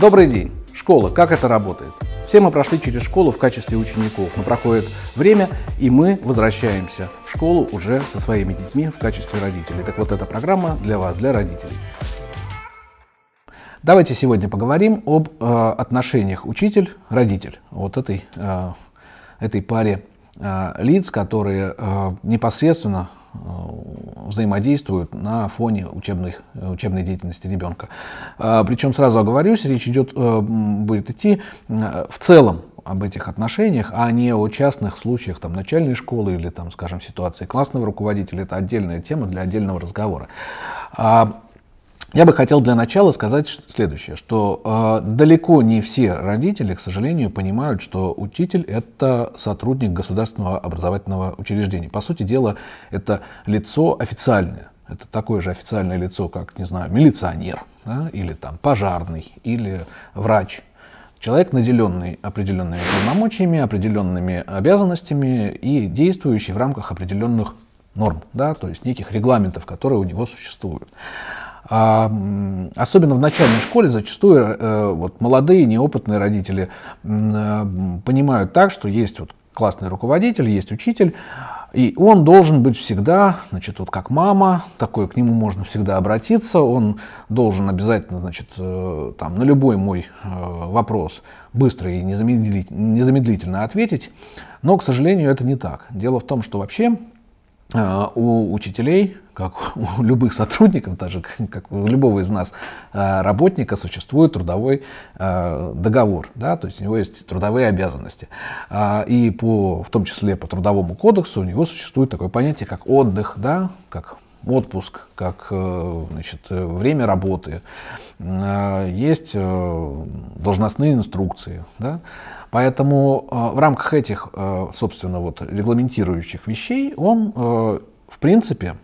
Добрый день! Школа. Как это работает? Все мы прошли через школу в качестве учеников, но проходит время, и мы возвращаемся в школу уже со своими детьми в качестве родителей. Так вот, эта программа для вас, для родителей. Давайте сегодня поговорим об э, отношениях учитель-родитель, вот этой, э, этой паре э, лиц, которые э, непосредственно Э, взаимодействуют на фоне учебных, учебной деятельности ребенка. Причем сразу оговорюсь, речь идет, э, будет идти э, в целом об этих отношениях, а не о частных случаях там, начальной школы или, там, скажем, ситуации классного руководителя. Это отдельная тема для отдельного разговора. А, я бы хотел для начала сказать следующее, что э, далеко не все родители, к сожалению, понимают, что учитель это сотрудник государственного образовательного учреждения. По сути дела, это лицо официальное. Это такое же официальное лицо, как, не знаю, милиционер, да, или там пожарный, или врач. Человек, наделенный определенными полномочиями, определенными обязанностями и действующий в рамках определенных норм, да, то есть неких регламентов, которые у него существуют. А, особенно в начальной школе зачастую э, вот, молодые, неопытные родители э, понимают так, что есть вот классный руководитель, есть учитель, и он должен быть всегда, значит, вот как мама, такой к нему можно всегда обратиться, он должен обязательно, значит, э, там, на любой мой э, вопрос быстро и незамедлительно, незамедлительно ответить, но, к сожалению, это не так. Дело в том, что вообще а, у учителей, как у любых сотрудников, даже как у любого из нас а, работника, существует трудовой а, договор, да, то есть у него есть трудовые обязанности. И по, в том числе по трудовому кодексу у него существует такое понятие, как отдых, да, как отпуск, как э, значит, время работы, есть э, должностные инструкции. Да? Поэтому э, в рамках этих, э, собственно, вот регламентирующих вещей он, э, в принципе,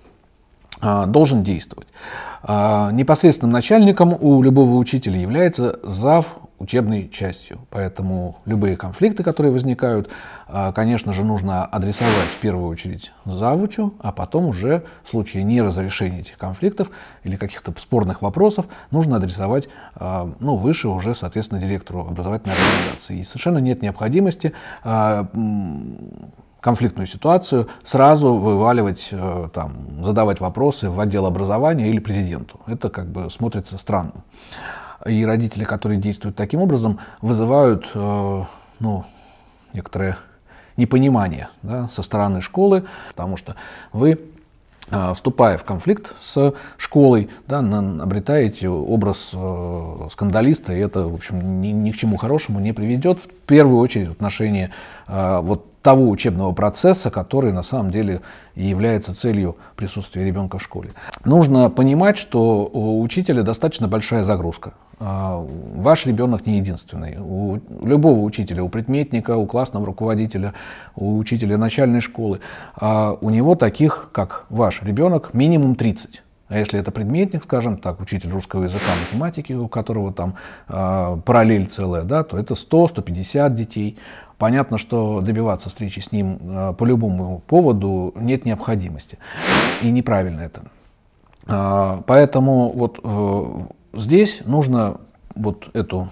должен действовать. Непосредственным начальником у любого учителя является зав учебной частью. Поэтому любые конфликты, которые возникают, а, конечно же, нужно адресовать в первую очередь завучу, а потом уже в случае неразрешения этих конфликтов или каких-то спорных вопросов нужно адресовать а, ну, выше уже, соответственно, директору образовательной организации. И совершенно нет необходимости а, конфликтную ситуацию, сразу вываливать, э, там, задавать вопросы в отдел образования или президенту. Это как бы смотрится странно и родители, которые действуют таким образом, вызывают э, ну, некоторое непонимание да, со стороны школы, потому что вы э, вступая в конфликт с школой, да, обретаете образ э, скандалиста, и это, в общем, ни, ни к чему хорошему не приведет. В первую очередь в отношении вот того учебного процесса, который на самом деле и является целью присутствия ребенка в школе. Нужно понимать, что у учителя достаточно большая загрузка. А, ваш ребенок не единственный. У любого учителя, у предметника, у классного руководителя, у учителя начальной школы, а у него таких, как ваш ребенок, минимум 30. А если это предметник, скажем так, учитель русского языка, математики, у которого там а, параллель целая, да, то это 100-150 детей. Понятно, что добиваться встречи с ним по любому поводу нет необходимости. И неправильно это. поэтому вот э, здесь нужно вот эту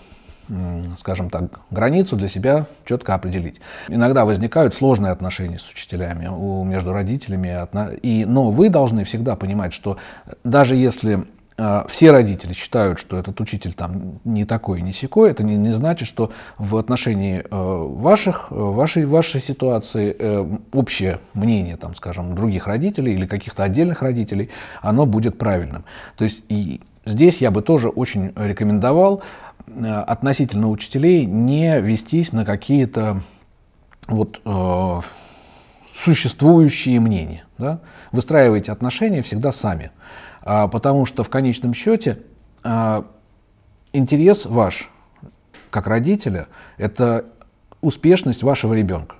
скажем так, границу для себя четко определить. Иногда возникают сложные отношения с учителями, между родителями, и, но вы должны всегда понимать, что даже если а, все родители считают, что этот учитель там не такой, не секой, это не, не значит, что в отношении э, ваших, э, вашей, вашей ситуации э, общее мнение, там, скажем, других родителей или каких-то отдельных родителей, оно будет правильным. То есть и здесь я бы тоже очень рекомендовал относительно учителей не вестись на какие-то вот существующие мнения. Да? Выстраивайте отношения всегда сами. А, потому что в конечном счете а, интерес ваш, как родителя, это успешность вашего ребенка.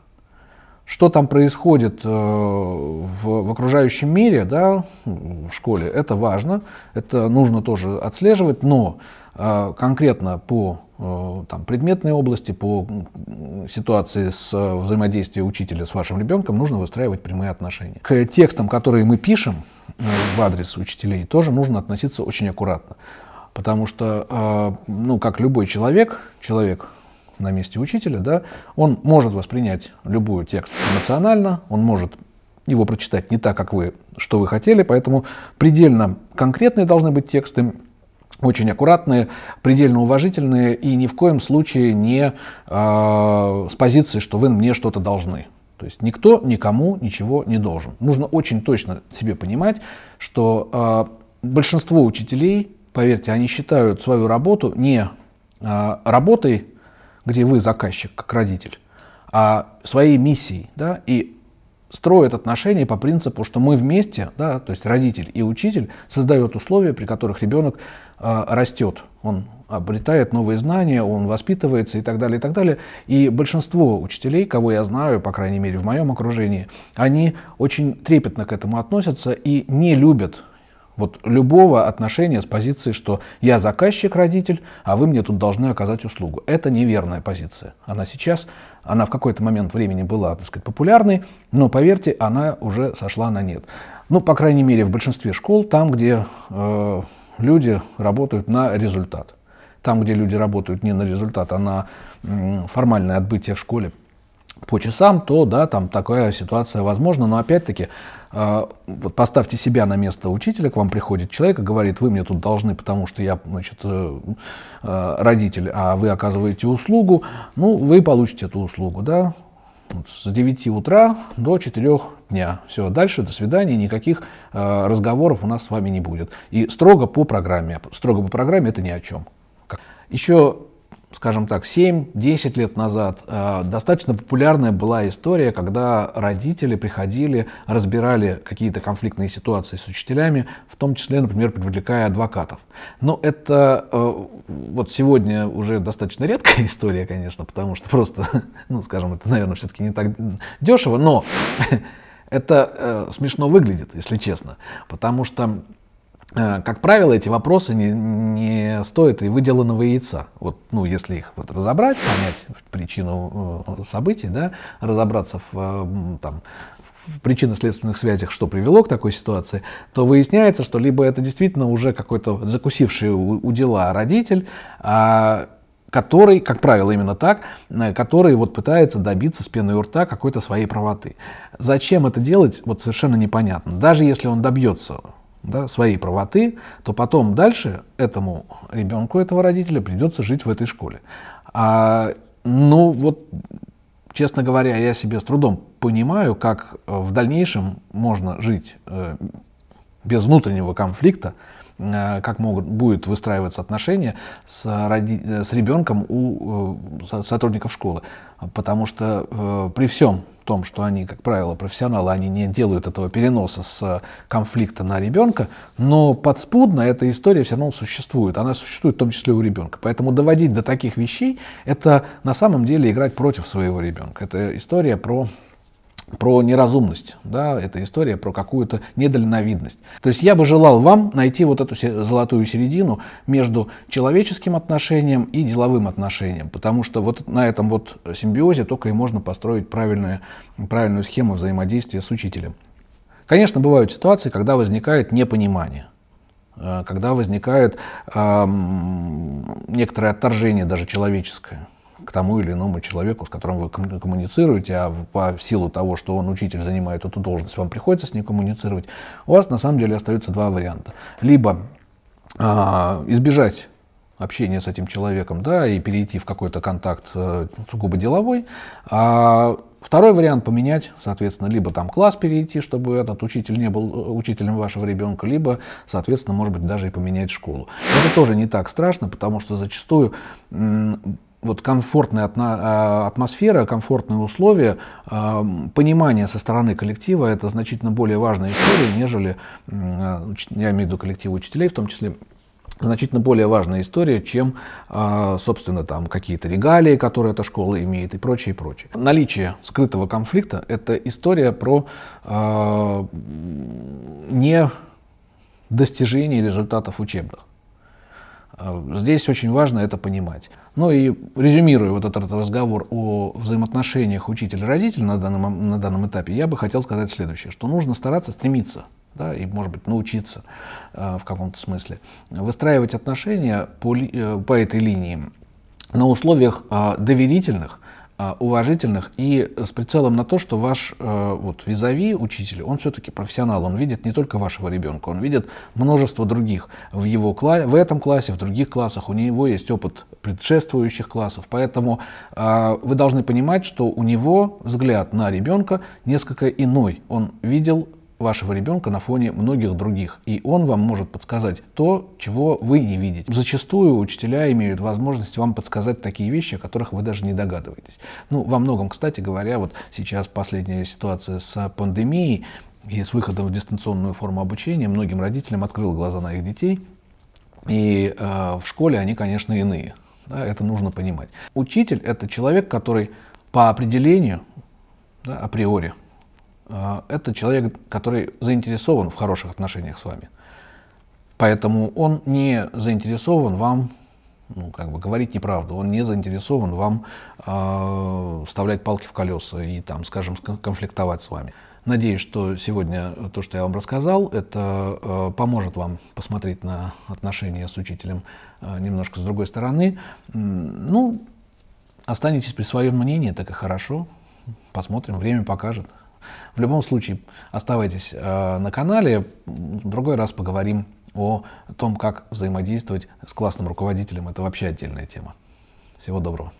Что там происходит э, в, в окружающем мире, да, в школе, это важно, это нужно тоже отслеживать, но а, конкретно по э, там, предметной области, по ситуации с э, взаимодействием учителя с вашим ребенком нужно выстраивать прямые отношения. К текстам, которые мы пишем, Э, в адрес учителей, тоже нужно относиться очень аккуратно. Потому что, э, ну, как любой человек, человек на месте учителя, да, он может воспринять любой текст эмоционально, он может его прочитать не так, как вы, что вы хотели, поэтому предельно конкретные должны быть тексты, очень аккуратные, предельно уважительные и ни в коем случае не э, с позиции, что вы мне что-то должны. То есть никто никому ничего не должен. Нужно очень точно себе понимать, что э, большинство учителей, поверьте, они считают свою работу не э, работой, где вы заказчик, как родитель, а своей миссией. Да, и строят отношения по принципу, что мы вместе, да, то есть родитель и учитель, создает условия, при которых ребенок а, растет, он обретает новые знания, он воспитывается и так далее, и так далее. И большинство учителей, кого я знаю, по крайней мере, в моем окружении, они очень трепетно к этому относятся и не любят вот любого отношения с позиции, что я заказчик, родитель, а вы мне тут должны оказать услугу. Это неверная позиция. Она сейчас, она в какой-то момент времени была, так сказать, популярной, но поверьте, она уже сошла на нет. Ну, по крайней мере, в большинстве школ, там, где э, люди работают на результат. Там, где люди работают не на результат, а на формальное отбытие в школе по часам, то да, там такая ситуация возможна. Но опять-таки, э, вот поставьте себя на место учителя, к вам приходит человек и говорит, вы мне тут должны, потому что я значит, э, э, родитель, а вы оказываете услугу, ну, вы получите эту услугу. Да? с 9 утра до 4 дня. Все, дальше до свидания, никаких э, разговоров у нас с вами не будет. И строго по программе. Строго по программе это ни о чем. Еще скажем так, 7-10 лет назад э, достаточно популярная была история, когда родители приходили, разбирали какие-то конфликтные ситуации с учителями, в том числе, например, привлекая адвокатов. Но это э, вот сегодня уже достаточно редкая история, конечно, потому что просто, ну, скажем, это, наверное, все-таки не так дешево, но это э, смешно выглядит, если честно, потому что Э, как правило, эти вопросы не, не стоят и выделанного яйца. Вот, ну, если их вот разобрать, понять причину э, событий, да, разобраться в, э, там, в причинно-следственных связях, что привело к такой ситуации, то выясняется, что либо это действительно уже какой-то закусивший у, у дела родитель, а, который, как правило, именно так, который вот пытается добиться с пены у рта какой-то своей правоты. Зачем это делать, вот совершенно непонятно. Даже если он добьется да, своей правоты, то потом дальше этому ребенку этого родителя придется жить в этой школе. А, ну вот, честно говоря, я себе с трудом понимаю, как э, в дальнейшем можно жить э, без внутреннего конфликта Э, как могут, будет выстраиваться отношения с, роди, э, с ребенком у э, сотрудников школы. Потому что э, при всем том, что они, как правило, профессионалы, они не делают этого переноса с конфликта на ребенка, но подспудно эта история все равно существует. Она существует в том числе у ребенка. Поэтому доводить до таких вещей, это на самом деле играть против своего ребенка. Это история про про неразумность, да, эта история про какую-то недальновидность. То есть я бы желал вам найти вот эту золотую середину между человеческим отношением и деловым отношением, потому что вот на этом вот симбиозе только и можно построить правильную, правильную схему взаимодействия с учителем. Конечно, бывают ситуации, когда возникает непонимание э, когда возникает э, некоторое отторжение даже человеческое к тому или иному человеку, с которым вы коммуницируете, а по силу того, что он учитель занимает эту должность, вам приходится с ним коммуницировать, у вас на самом деле остаются два варианта. Либо э, избежать общения с этим человеком, да, и перейти в какой-то контакт э, сугубо деловой, а Второй вариант поменять, соответственно, либо там класс перейти, чтобы этот учитель не был э, учителем вашего ребенка, либо, соответственно, может быть, даже и поменять школу. Это тоже не так страшно, потому что зачастую вот комфортная а, атмосфера, комфортные условия, а, понимание со стороны коллектива – это значительно более важная история, нежели, я имею в виду коллектива учителей в том числе, значительно более важная история, чем, а, собственно, там какие-то регалии, которые эта школа имеет и прочее, и прочее. Наличие скрытого конфликта – это история про э, не достижение результатов учебных. А, здесь очень важно это понимать. Ну и резюмируя вот этот разговор о взаимоотношениях учитель-родитель на данном, на данном этапе, я бы хотел сказать следующее, что нужно стараться стремиться да, и, может быть, научиться э, в каком-то смысле, выстраивать отношения по, э, по этой линии на условиях э, доверительных, а, уважительных и с прицелом на то, что ваш э, вот, визави, учитель, он все-таки профессионал, он видит не только вашего ребенка, он видит множество других в, его кла в этом классе, в других классах, у него есть опыт предшествующих классов, поэтому а, вы должны понимать, что у него взгляд на ребенка несколько иной, он видел вашего ребенка на фоне многих других. И он вам может подсказать то, чего вы не видите. Зачастую учителя имеют возможность вам подсказать такие вещи, о которых вы даже не догадываетесь. Ну, во многом, кстати говоря, вот сейчас последняя ситуация с пандемией и с выходом в дистанционную форму обучения многим родителям открыл глаза на их детей. И э, в школе они, конечно, иные. Да, это нужно понимать. Учитель – это человек, который по определению, да, априори, а, это человек, который заинтересован в хороших отношениях с вами. Поэтому он не заинтересован вам, ну, как бы говорить неправду, он не заинтересован вам э, вставлять палки в колеса и, там, скажем, конфликтовать с вами. Надеюсь, что сегодня то, что я вам рассказал, это э, поможет вам посмотреть на отношения с учителем э, немножко с другой стороны. Ну, останетесь при своем мнении, так и хорошо. Посмотрим, время покажет. В любом случае, оставайтесь э, на канале, в другой раз поговорим о том, как взаимодействовать с классным руководителем. Это вообще отдельная тема. Всего доброго.